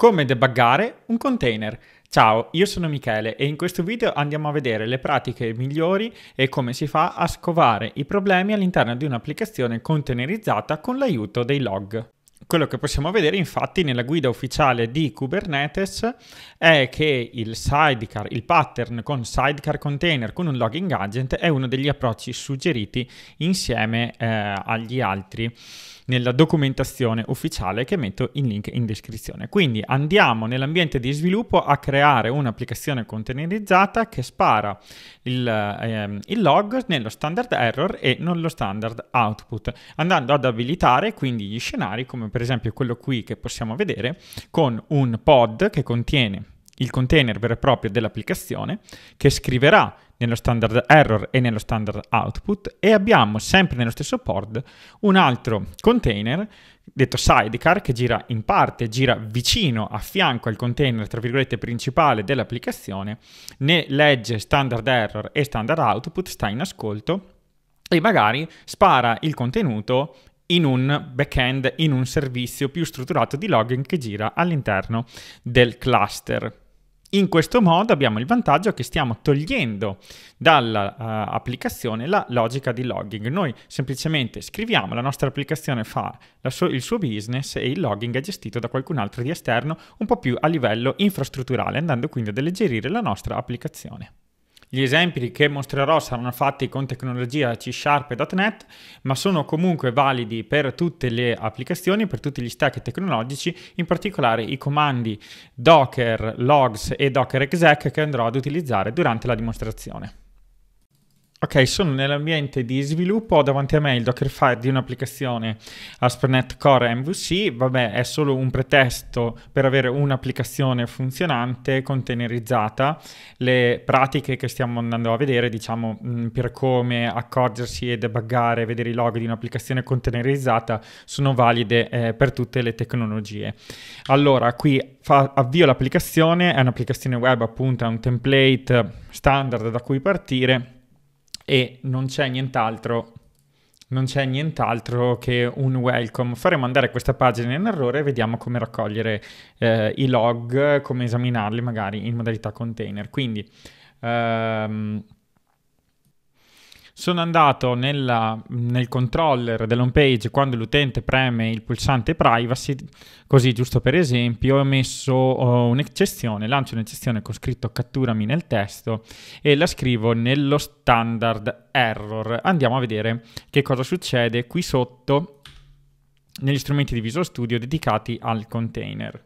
Come debuggare un container. Ciao, io sono Michele e in questo video andiamo a vedere le pratiche migliori e come si fa a scovare i problemi all'interno di un'applicazione containerizzata con l'aiuto dei log. Quello che possiamo vedere infatti nella guida ufficiale di Kubernetes è che il sidecar, il pattern con sidecar container con un logging agent è uno degli approcci suggeriti insieme eh, agli altri nella documentazione ufficiale che metto in link in descrizione. Quindi andiamo nell'ambiente di sviluppo a creare un'applicazione containerizzata che spara il, ehm, il log nello standard error e nello standard output, andando ad abilitare quindi gli scenari come per esempio quello qui che possiamo vedere con un pod che contiene il container vero e proprio dell'applicazione che scriverà nello standard error e nello standard output e abbiamo sempre nello stesso pod un altro container detto sidecar che gira in parte, gira vicino a fianco al container tra virgolette principale dell'applicazione, ne legge standard error e standard output, sta in ascolto e magari spara il contenuto in un backend, in un servizio più strutturato di login che gira all'interno del cluster. In questo modo abbiamo il vantaggio che stiamo togliendo dall'applicazione eh, uh, la logica di logging. Noi semplicemente scriviamo, la nostra applicazione fa so il suo business e il logging è gestito da qualcun altro di esterno un po' più a livello infrastrutturale, andando quindi ad alleggerire la nostra applicazione. Gli esempi che mostrerò saranno fatti con tecnologia C Sharp e .NET, ma sono comunque validi per tutte le applicazioni, per tutti gli stack tecnologici, in particolare i comandi Docker, Logs e Docker Exec che andrò ad utilizzare durante la dimostrazione. Ok, sono nell'ambiente di sviluppo, ho davanti a me il Dockerfile di un'applicazione ASP.NET Core MVC, vabbè è solo un pretesto per avere un'applicazione funzionante, containerizzata, le pratiche che stiamo andando a vedere, diciamo mh, mm, per come accorgersi e debuggare, vedere i log di un'applicazione containerizzata sono valide eh, per tutte le tecnologie. Allora, qui fa, avvio l'applicazione, è un'applicazione web appunto, è un template standard da cui partire e non c'è nient'altro non c'è nient'altro che un welcome. Faremo andare questa pagina in errore e vediamo come raccogliere eh, i log, come esaminarli magari in modalità container. Quindi ehm, sono andato nella, nel controller dell'home page quando l'utente preme il pulsante privacy, così giusto per esempio, ho messo oh, un'eccezione, lancio un'eccezione con scritto catturami nel testo e la scrivo nello standard error. Andiamo a vedere che cosa succede qui sotto negli strumenti di Visual Studio dedicati al container.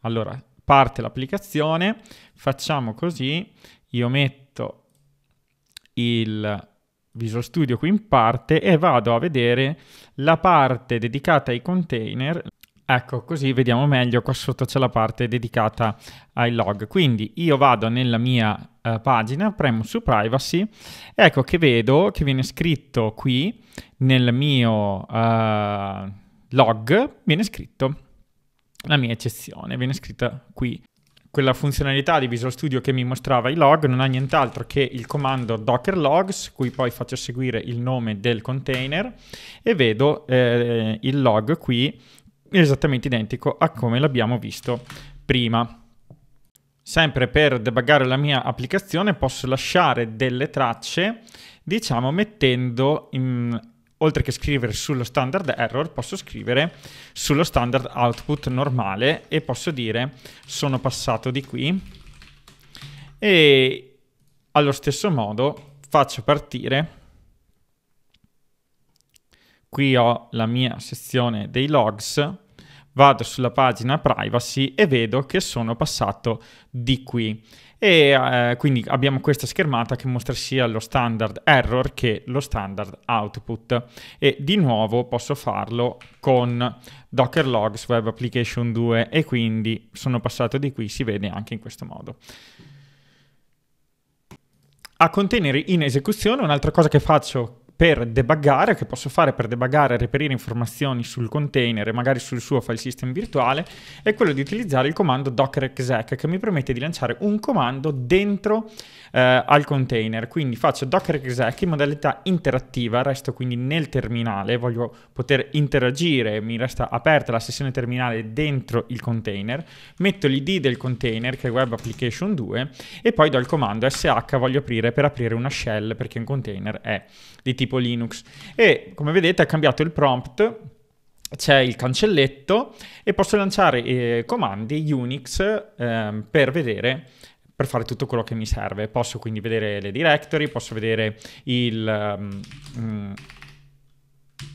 Allora, parte l'applicazione, facciamo così, io metto il Visual Studio qui in parte e vado a vedere la parte dedicata ai container. Ecco, così vediamo meglio, qua sotto c'è la parte dedicata ai log. Quindi io vado nella mia eh, pagina, premo su privacy, e ecco che vedo che viene scritto qui nel mio eh, log, viene scritto la mia eccezione, viene scritta qui quella funzionalità di Visual Studio che mi mostrava i log non ha nient'altro che il comando docker logs, cui poi faccio seguire il nome del container e vedo eh, il log qui esattamente identico a come l'abbiamo visto prima. Sempre per debuggare la mia applicazione posso lasciare delle tracce, diciamo mettendo in oltre che scrivere sullo standard error, posso scrivere sullo standard output normale e posso dire sono passato di qui e allo stesso modo faccio partire qui ho la mia sezione dei logs vado sulla pagina privacy e vedo che sono passato di qui. E eh, quindi abbiamo questa schermata che mostra sia lo standard error che lo standard output. E di nuovo posso farlo con Docker Logs Web Application 2 e quindi sono passato di qui, si vede anche in questo modo. A contenere in esecuzione, un'altra cosa che faccio per debuggare, che posso fare per debuggare reperire informazioni sul container e magari sul suo file system virtuale, è quello di utilizzare il comando docker exec che mi permette di lanciare un comando dentro eh, al container. Quindi faccio docker exec in modalità interattiva, resto quindi nel terminale, voglio poter interagire, mi resta aperta la sessione terminale dentro il container, metto l'id del container che è web application 2 e poi do il comando sh voglio aprire per aprire una shell perché un container è di tipo tipo Linux. E come vedete ha cambiato il prompt c'è il cancelletto e posso lanciare eh, comandi Unix eh, per vedere per fare tutto quello che mi serve. Posso quindi vedere le directory, posso vedere il um,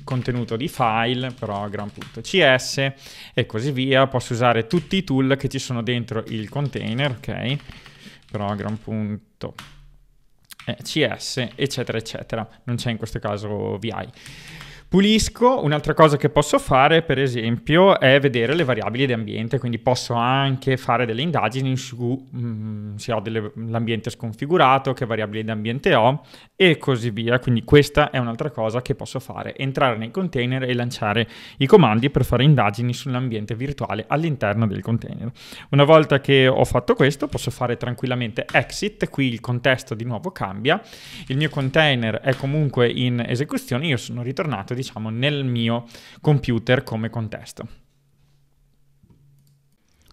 contenuto di file, program.cs e così via. Posso usare tutti i tool che ci sono dentro il container, ok? program.cs CS, eccetera, eccetera. Non c'è in questo caso VI. Pulisco, un'altra cosa che posso fare per esempio è vedere le variabili di ambiente, quindi posso anche fare delle indagini su mh, mm, se ho delle, l'ambiente sconfigurato, che variabili di ambiente ho e così via, quindi questa è un'altra cosa che posso fare, entrare nei container e lanciare i comandi per fare indagini sull'ambiente virtuale all'interno del container. Una volta che ho fatto questo posso fare tranquillamente exit, qui il contesto di nuovo cambia, il mio container è comunque in esecuzione, io sono ritornato di diciamo, nel mio computer come contesto.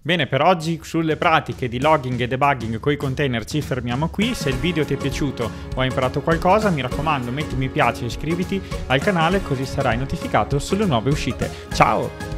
Bene, per oggi sulle pratiche di logging e debugging con i container ci fermiamo qui. Se il video ti è piaciuto o hai imparato qualcosa, mi raccomando metti mi piace e iscriviti al canale così sarai notificato sulle nuove uscite. Ciao!